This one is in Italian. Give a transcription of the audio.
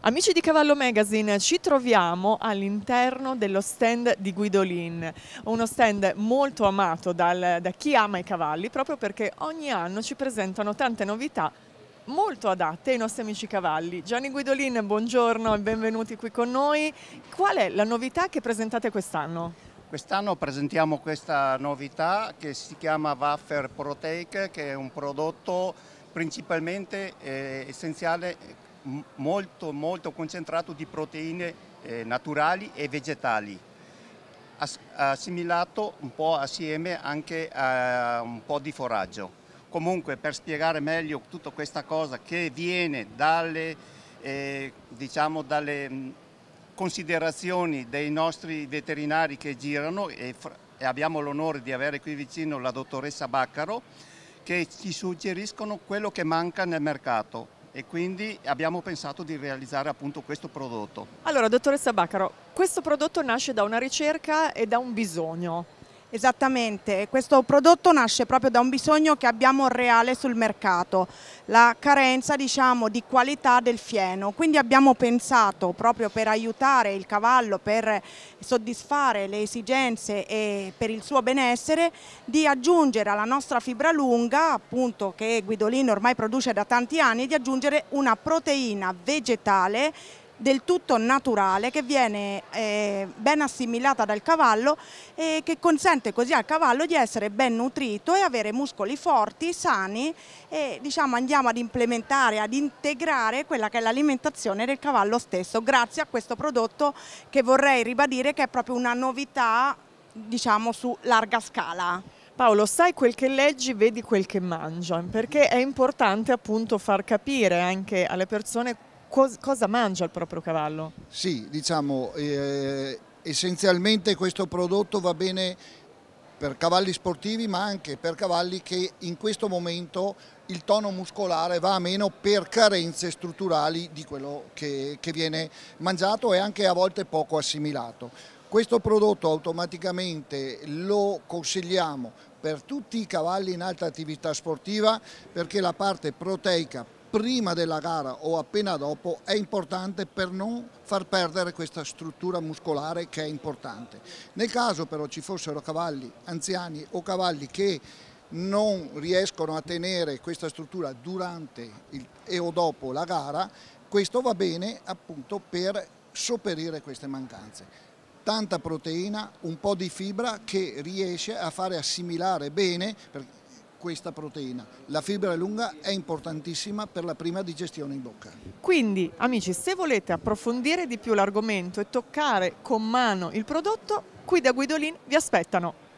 Amici di Cavallo Magazine, ci troviamo all'interno dello stand di Guidolin, uno stand molto amato dal, da chi ama i cavalli proprio perché ogni anno ci presentano tante novità molto adatte ai nostri amici cavalli. Gianni Guidolin, buongiorno e benvenuti qui con noi. Qual è la novità che presentate quest'anno? Quest'anno presentiamo questa novità che si chiama Waffer Proteic, che è un prodotto principalmente eh, essenziale molto, molto concentrato di proteine eh, naturali e vegetali, assimilato un po' assieme anche a un po' di foraggio. Comunque per spiegare meglio tutta questa cosa che viene dalle, eh, diciamo dalle mm, considerazioni dei nostri veterinari che girano e, e abbiamo l'onore di avere qui vicino la dottoressa Baccaro che ci suggeriscono quello che manca nel mercato e quindi abbiamo pensato di realizzare appunto questo prodotto. Allora, dottoressa Baccaro, questo prodotto nasce da una ricerca e da un bisogno. Esattamente, questo prodotto nasce proprio da un bisogno che abbiamo reale sul mercato, la carenza diciamo, di qualità del fieno, quindi abbiamo pensato proprio per aiutare il cavallo, per soddisfare le esigenze e per il suo benessere di aggiungere alla nostra fibra lunga, appunto che Guidolino ormai produce da tanti anni, di aggiungere una proteina vegetale del tutto naturale che viene eh, ben assimilata dal cavallo e che consente così al cavallo di essere ben nutrito e avere muscoli forti, sani e diciamo andiamo ad implementare, ad integrare quella che è l'alimentazione del cavallo stesso grazie a questo prodotto che vorrei ribadire che è proprio una novità diciamo su larga scala. Paolo, sai quel che leggi, vedi quel che mangia, perché è importante appunto far capire anche alle persone cos cosa mangia il proprio cavallo? Sì, diciamo, eh, essenzialmente questo prodotto va bene per cavalli sportivi ma anche per cavalli che in questo momento il tono muscolare va a meno per carenze strutturali di quello che, che viene mangiato e anche a volte poco assimilato. Questo prodotto automaticamente lo consigliamo per tutti i cavalli in alta attività sportiva perché la parte proteica prima della gara o appena dopo è importante per non far perdere questa struttura muscolare che è importante. Nel caso però ci fossero cavalli anziani o cavalli che non riescono a tenere questa struttura durante il, e o dopo la gara, questo va bene appunto per sopperire queste mancanze. Tanta proteina, un po' di fibra che riesce a fare assimilare bene, questa proteina. La fibra lunga è importantissima per la prima digestione in bocca. Quindi amici se volete approfondire di più l'argomento e toccare con mano il prodotto, qui da Guidolin vi aspettano.